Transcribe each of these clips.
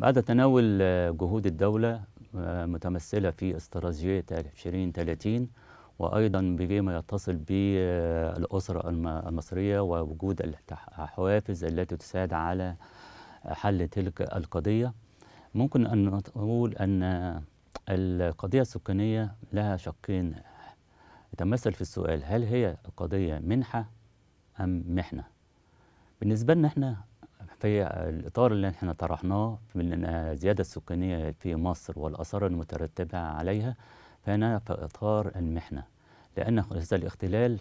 بعد تناول آه، جهود الدولة آه، متمثلة في استراتيجية 2030 وأيضا بما يتصل بالأسرة المصرية ووجود الحوافز التي تساعد على حل تلك القضية ممكن أن نقول أن القضية السكانية لها شقين يتمثل في السؤال هل هي قضية منحة أم محنة بالنسبة لنا احنا في الإطار اللي احنا طرحناه من الزيادة السكانية في مصر والآثار المترتبة عليها فهنا في إطار المحنة لأن هذا الاختلال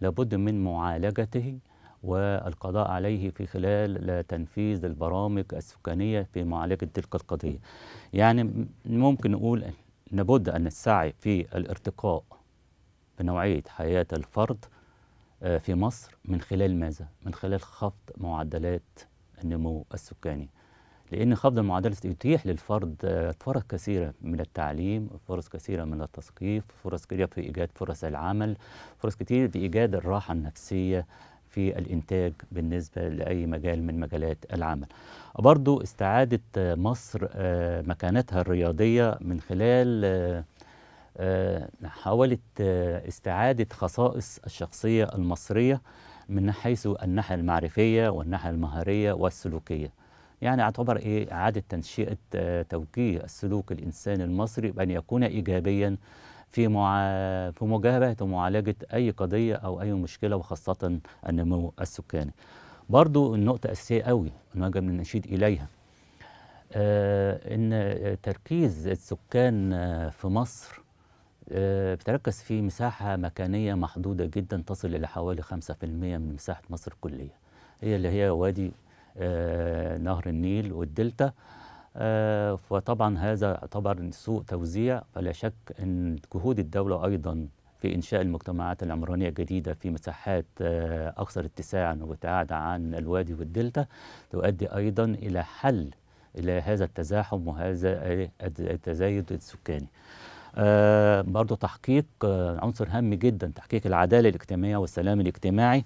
لابد من معالجته والقضاء عليه في خلال تنفيذ البرامج السكانية في معالجة تلك القضية يعني ممكن نقول لابد أن السعي في الارتقاء بنوعية حياة الفرد آه، في مصر من خلال ماذا؟ من خلال خفض معدلات النمو السكاني لأن خفض المعادلة يتيح للفرد آه، فرص كثيرة من التعليم فرص كثيرة من التثقيف فرص كثيرة في إيجاد فرص العمل فرص كثيرة في إيجاد الراحة النفسية في الإنتاج بالنسبة لأي مجال من مجالات العمل برضو استعادة آه، مصر آه، مكانتها الرياضية من خلال حاولت استعادة خصائص الشخصية المصرية من حيث الناحية المعرفية والناحية المهارية والسلوكية يعني اعتبر إيه إعادة تنشئة آه، توجيه السلوك الإنساني المصري بأن يكون إيجابيا في مع... في مجابهة ومعالجة أي قضية أو أي مشكلة وخاصة النمو السكاني. برضو النقطة أساسية قوي نجم من إليها آه إن تركيز السكان آه، في مصر آه، بتركز في مساحة مكانية محدودة جدا تصل إلى حوالي 5% من مساحة مصر الكلية هي اللي هي وادي آه، نهر النيل والدلتا آه، وطبعا هذا يعتبر سوء توزيع فلا شك أن جهود الدولة أيضا في إنشاء المجتمعات العمرانية الجديدة في مساحات أكثر اتساعا وابتعادا عن الوادي والدلتا تؤدي أيضا إلى حل إلى هذا التزاحم وهذا التزايد السكاني. آه، برضو تحقيق آه، عنصر هام جدا تحقيق العدالة الاجتماعية والسلام الاجتماعي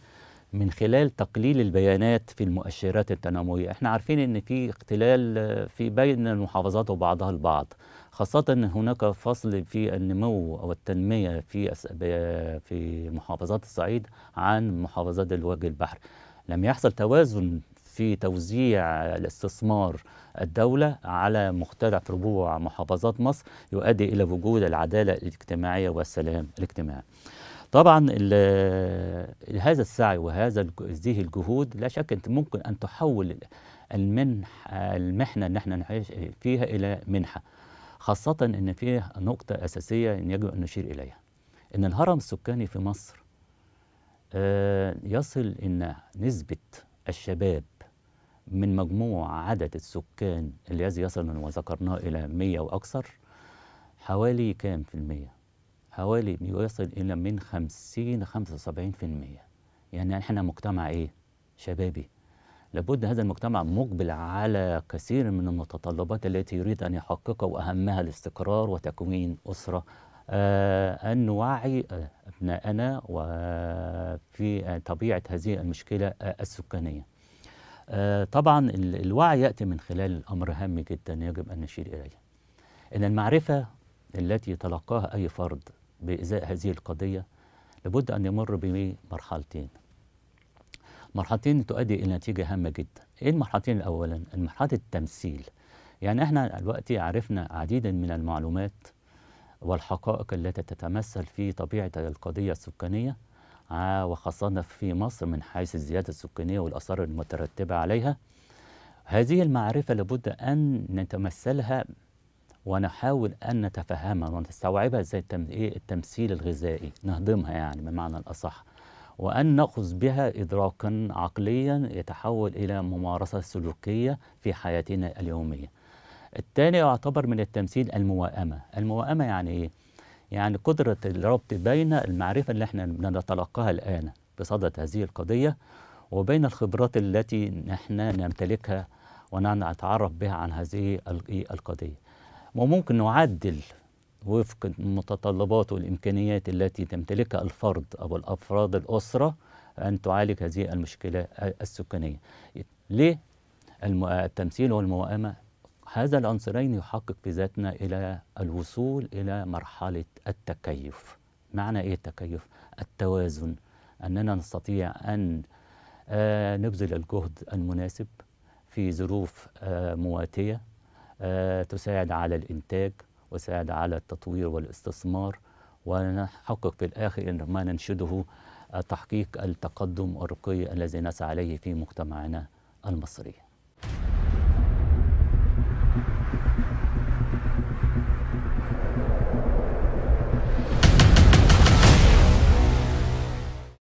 من خلال تقليل البيانات في المؤشرات التنموية احنا عارفين ان في اختلال آه، في بين المحافظات وبعضها البعض خاصة أن هناك فصل في النمو أو التنمية في في محافظات الصعيد عن محافظات الوجه البحر لم يحصل توازن في توزيع الاستثمار الدولة على مختلف ربوع محافظات مصر يؤدي إلى وجود العدالة الاجتماعية والسلام الاجتماعي طبعا هذا السعي وهذا هذه الجهود لا شك انت ممكن ان تحول المنح المحنه اللي احنا نعيش فيها الى منحه خاصه ان فيها نقطه اساسيه يجب ان نشير اليها ان الهرم السكاني في مصر آه، يصل ان نسبه الشباب من مجموع عدد السكان الذي يصل من وذكرناه إلى 100 وأكثر حوالي كام في المية؟ حوالي يصل إلى من 50 75 في المية يعني إحنا مجتمع إيه؟ شبابي لابد هذا المجتمع مقبل على كثير من المتطلبات التي يريد أن يحققها وأهمها الاستقرار وتكوين أسرة آه أن نوعي آه، أبنائنا وفي طبيعة هذه المشكلة آه، السكانية آه، طبعا الوعي يأتي من خلال الأمر هام جدا يجب أن نشير إليه إن المعرفة التي تلقاها أي فرد بإزاء هذه القضية لابد أن يمر بمرحلتين مرحلتين تؤدي إلى نتيجة هامة جدا إيه المرحلتين اولا المرحله التمثيل يعني احنا دلوقتي عرفنا عديدا من المعلومات والحقائق التي تتمثل في طبيعة القضية السكانية آه، وخاصة في مصر من حيث الزيادة السكانية والآثار المترتبة عليها هذه المعرفة لابد أن نتمثلها ونحاول أن نتفهمها ونستوعبها زي إيه، التمثيل الغذائي نهضمها يعني بمعنى الأصح وأن نأخذ بها إدراكا عقليا يتحول إلى ممارسة سلوكية في حياتنا اليومية الثاني يعتبر من التمثيل الموائمة الموائمة يعني إيه؟ يعني قدرة الربط بين المعرفة اللي احنا نتلقاها الآن بصدد هذه القضية وبين الخبرات التي نحن نمتلكها ونتعرف بها عن هذه إيه القضية وممكن نعدل وفق المتطلبات والإمكانيات التي تمتلكها الفرد أو الأفراد الأسرة أن تعالج هذه المشكلة السكانية ليه؟ التمثيل والموائمة هذا العنصرين يحقق في ذاتنا إلى الوصول إلى مرحلة التكيف معنى إيه التكيف؟ التوازن أننا نستطيع أن آه، نبذل الجهد المناسب في ظروف آه، مواتية آه، تساعد على الإنتاج وتساعد على التطوير والاستثمار ونحقق في الآخر ما ننشده تحقيق التقدم الرقي الذي نسعى عليه في مجتمعنا المصري